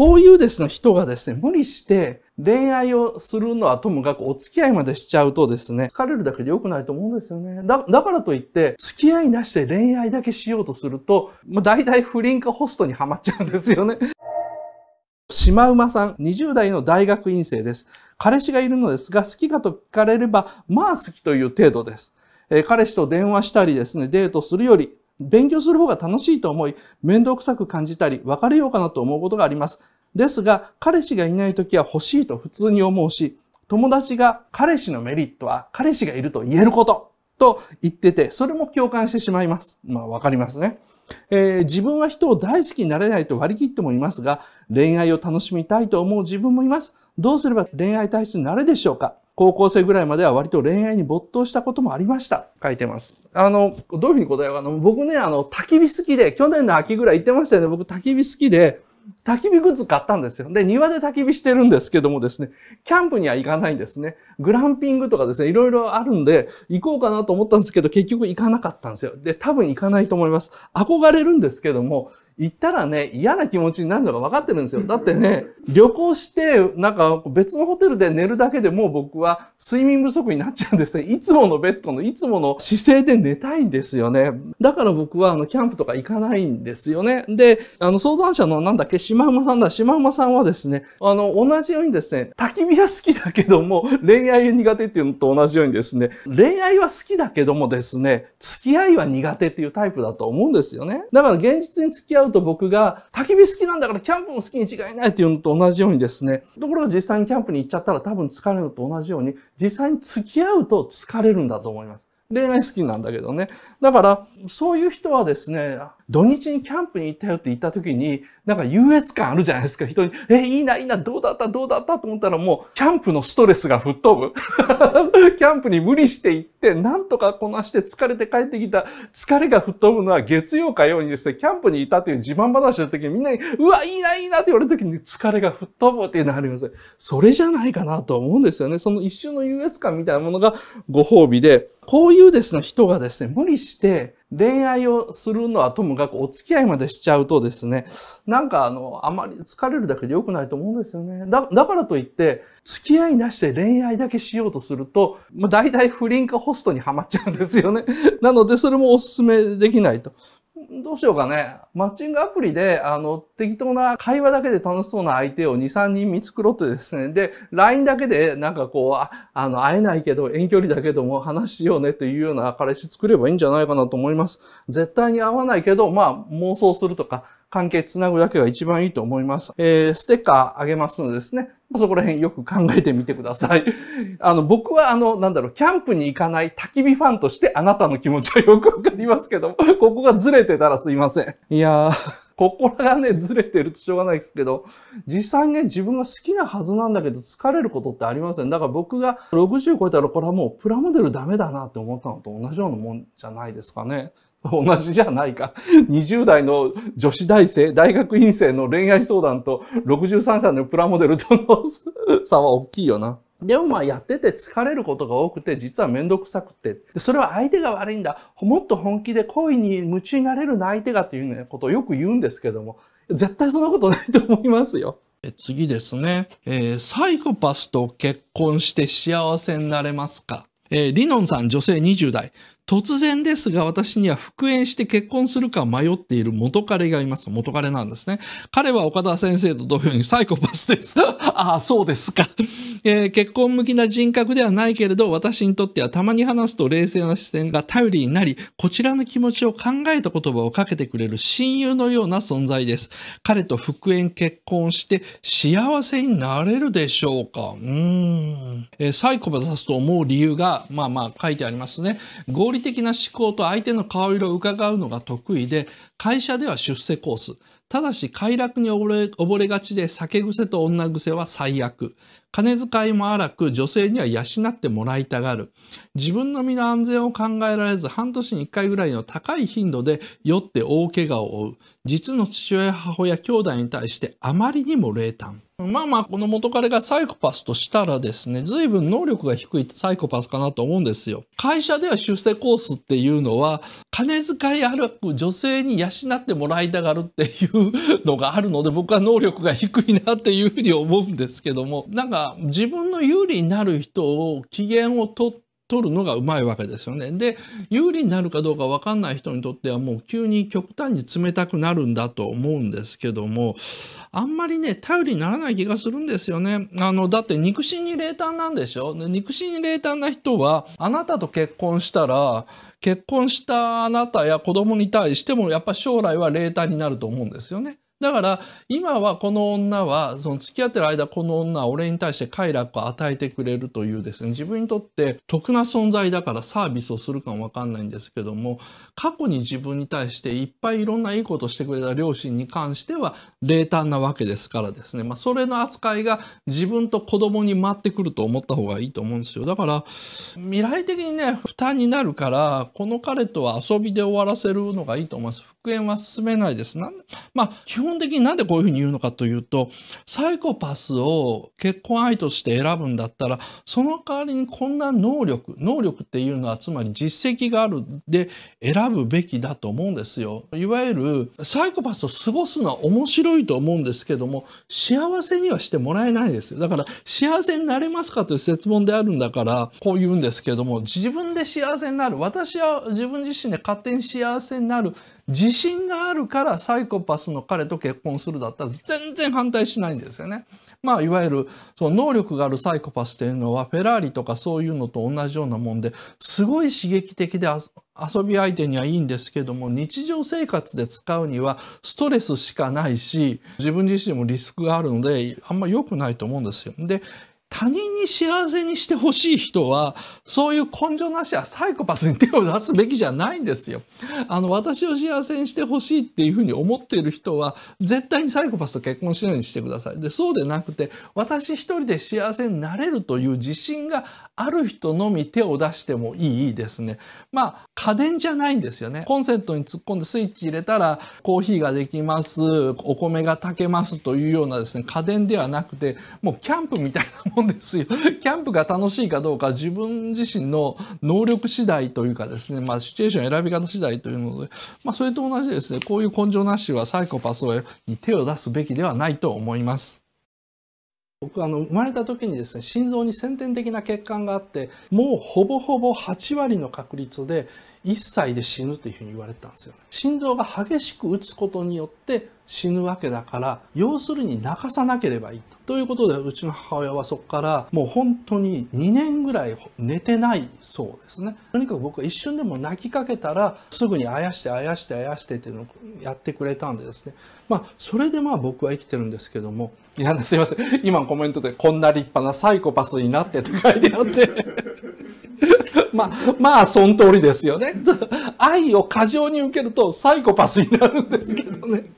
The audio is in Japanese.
こういうですね、人がですね、無理して恋愛をするのはともかくお付き合いまでしちゃうとですね、疲れるだけで良くないと思うんですよね。だ、だからといって、付き合いなしで恋愛だけしようとすると、まあ、大体不倫かホストにはまっちゃうんですよね。シマウマさん、20代の大学院生です。彼氏がいるのですが、好きかと聞かれれば、まあ好きという程度です。え彼氏と電話したりですね、デートするより、勉強する方が楽しいと思い、面倒くさく感じたり、別れようかなと思うことがあります。ですが、彼氏がいない時は欲しいと普通に思うし、友達が彼氏のメリットは彼氏がいると言えることと言ってて、それも共感してしまいます。まあわかりますね。えー、自分は人を大好きになれないと割り切ってもいますが、恋愛を楽しみたいと思う自分もいます。どうすれば恋愛体質になるでしょうか高校生ぐらいまでは割と恋愛に没頭したこともありました。書いてます。あの、どういうふうに答えようかな。僕ね、あの、焚き火好きで、去年の秋ぐらい行ってましたよね。僕焚き火好きで、焚き火グッズ買ったんですよ。で、庭で焚き火してるんですけどもですね、キャンプには行かないんですね。グランピングとかですね、いろいろあるんで、行こうかなと思ったんですけど、結局行かなかったんですよ。で、多分行かないと思います。憧れるんですけども、行ったらね、嫌な気持ちになるのが分かってるんですよ。だってね、旅行して、なんか別のホテルで寝るだけでもう僕は睡眠不足になっちゃうんですね。いつものベッドの、いつもの姿勢で寝たいんですよね。だから僕は、あの、キャンプとか行かないんですよね。で、あの、相談者のなんだっけけシマウマさんだ。シマウマさんはですね、あの、同じようにですね、焚き火は好きだけども、恋愛苦手っていうのと同じようにですね、恋愛は好きだけどもですね、付き合いは苦手っていうタイプだと思うんですよね。だから現実に付き合うと僕が、焚き火好きなんだからキャンプも好きに違いないっていうのと同じようにですね、ところが実際にキャンプに行っちゃったら多分疲れるのと同じように、実際に付き合うと疲れるんだと思います。恋愛好きなんだけどね。だから、そういう人はですね、土日にキャンプに行ったよって言った時に、なんか優越感あるじゃないですか。人に、え、いいな、いいな、どうだった、どうだったと思ったらもう、キャンプのストレスが吹っ飛ぶ。キャンプに無理して行って、なんとかこなして疲れて帰ってきた、疲れが吹っ飛ぶのは月曜かようにですね、キャンプにいたという自慢話の時にみんなに、うわ、いいな、いいなって言われる時に疲れが吹っ飛ぶっていうのがあります。それじゃないかなと思うんですよね。その一瞬の優越感みたいなものがご褒美で、こういうですね、人がですね、無理して、恋愛をするのはともかくお付き合いまでしちゃうとですね、なんかあの、あまり疲れるだけで良くないと思うんですよね。だ、だからといって、付き合いなしで恋愛だけしようとすると、まあ、大体不倫かホストにはまっちゃうんですよね。なので、それもお勧めできないと。どうしようかね。マッチングアプリで、あの、適当な会話だけで楽しそうな相手を2、3人見繕ってですね。で、LINE だけで、なんかこうあ、あの、会えないけど、遠距離だけども話しようねというような彼氏作ればいいんじゃないかなと思います。絶対に会わないけど、まあ、妄想するとか、関係つなぐだけが一番いいと思います。えー、ステッカーあげますのでですね、そこら辺よく考えてみてください。あの、僕はあの、なんだろう、キャンプに行かない焚き火ファンとしてあなたの気持ちはよくわかりますけど、ここがずれてたらすいません。いやー。ここらがね、ずれてるとしょうがないですけど、実際ね、自分が好きなはずなんだけど、疲れることってありません。だから僕が60超えたら、これはもうプラモデルダメだなって思ったのと同じようなもんじゃないですかね。同じじゃないか。20 代の女子大生、大学院生の恋愛相談と63歳のプラモデルとの差は大きいよな。でもまあやってて疲れることが多くて実はめんどくさくてでそれは相手が悪いんだもっと本気で恋に夢中になれるな相手がっていうね、ことをよく言うんですけども絶対そんなことないと思いますよ。次ですね、えー、サイコパスと結婚して幸せになれますかえー、リノンさん、女性20代。突然ですが私には復縁して結婚するか迷っている元彼がいます。元彼なんですね。彼は岡田先生と同様にサイコパスです。ああ、そうですか、えー、結婚向きな人格ではないけれど、私にとってはたまに話すと冷静な視線が頼りになり、こちらの気持ちを考えた言葉をかけてくれる親友のような存在です。彼と復縁結婚して幸せになれるでしょうかうーん、えー、サイコパスと思う理由が、まあまあ書いてありますね。合理的な思考と相手の顔色を伺うのが得意で、会社では出世コース、ただし快楽に溺れ溺れがちで酒癖と女癖は最悪。金遣いも荒く女性には養ってもらいたがる。自分の身の安全を考えられず半年に一回ぐらいの高い頻度で酔って大怪我を負う。実の父親、母親、兄弟に対してあまりにも冷淡。まあまあ、この元彼がサイコパスとしたらですね、随分能力が低いサイコパスかなと思うんですよ。会社では出世コースっていうのは、金遣いある女性に養ってもらいたがるっていうのがあるので僕は能力が低いなっていうふうに思うんですけどもなんか自分の有利になる人を機嫌を取って取るのがうまいわけですよね。で、有利になるかどうか分かんない人にとってはもう急に極端に冷たくなるんだと思うんですけども、あんまりね、頼りにならない気がするんですよね。あの、だって肉親に冷淡なんでしょ肉親に冷淡な人は、あなたと結婚したら、結婚したあなたや子供に対してもやっぱ将来は冷淡になると思うんですよね。だから、今はこの女は、その付き合ってる間、この女は俺に対して快楽を与えてくれるというですね、自分にとって得な存在だからサービスをするかもわかんないんですけども、過去に自分に対していっぱいいろんないいことしてくれた両親に関しては、冷淡なわけですからですね、まあ、それの扱いが自分と子供に回ってくると思った方がいいと思うんですよ。だから、未来的にね、負担になるから、この彼とは遊びで終わらせるのがいいと思います。復縁は進めないです。なんまあ、基本本的になんでこういうふうに言うのかというと、サイコパスを結婚相手として選ぶんだったら、その代わりにこんな能力、能力っていうのはつまり実績があるで選ぶべきだと思うんですよ。いわゆるサイコパスと過ごすのは面白いと思うんですけども、幸せにはしてもらえないですよ。だから幸せになれますかという説問であるんだから、こう言うんですけども、自分で幸せになる。私は自分自身で勝手に幸せになる。自信があるからサイコパスの彼と結婚するだったら全然反対しないんですよね。まあ、いわゆる、その能力があるサイコパスというのは、フェラーリとかそういうのと同じようなもんで、すごい刺激的で遊び相手にはいいんですけども、日常生活で使うにはストレスしかないし、自分自身もリスクがあるので、あんま良くないと思うんですよ。で、他人に幸せにしてほしい人は、そういう根性なしはサイコパスに手を出すべきじゃないんですよ。あの、私を幸せにしてほしいっていうふうに思っている人は、絶対にサイコパスと結婚しないようにしてください。で、そうでなくて、私一人で幸せになれるという自信がある人のみ手を出してもいいですね。まあ、家電じゃないんですよね。コンセントに突っ込んでスイッチ入れたら、コーヒーができます、お米が炊けますというようなですね、家電ではなくて、もうキャンプみたいなものんですよ。キャンプが楽しいかどうか自分自身の能力次第というかですね、まあシチュエーション選び方次第というので、まあそれと同じですね、こういう根性なしはサイコパスに手を出すべきではないと思います。僕あの生まれた時にですね心臓に先天的な血管があってもうほぼほぼ8割の確率で1歳で死ぬというふうに言われたんですよ、ね、心臓が激しく打つことによって死ぬわけだから要するに泣かさなければいいとということでうちの母親はそこからもう本当に2年ぐらい寝てないそうですねとにかく僕は一瞬でも泣きかけたらすぐにあやしてあやしてあやしてっていうのをやってくれたんでですねまあそれでまあ僕は生きてるんですけどもいやすいません今コメントでこんな立派なサイコパスになってと書いてあって まあ、まあ、その通りですよね。愛を過剰に受けるとサイコパスになるんですけどね。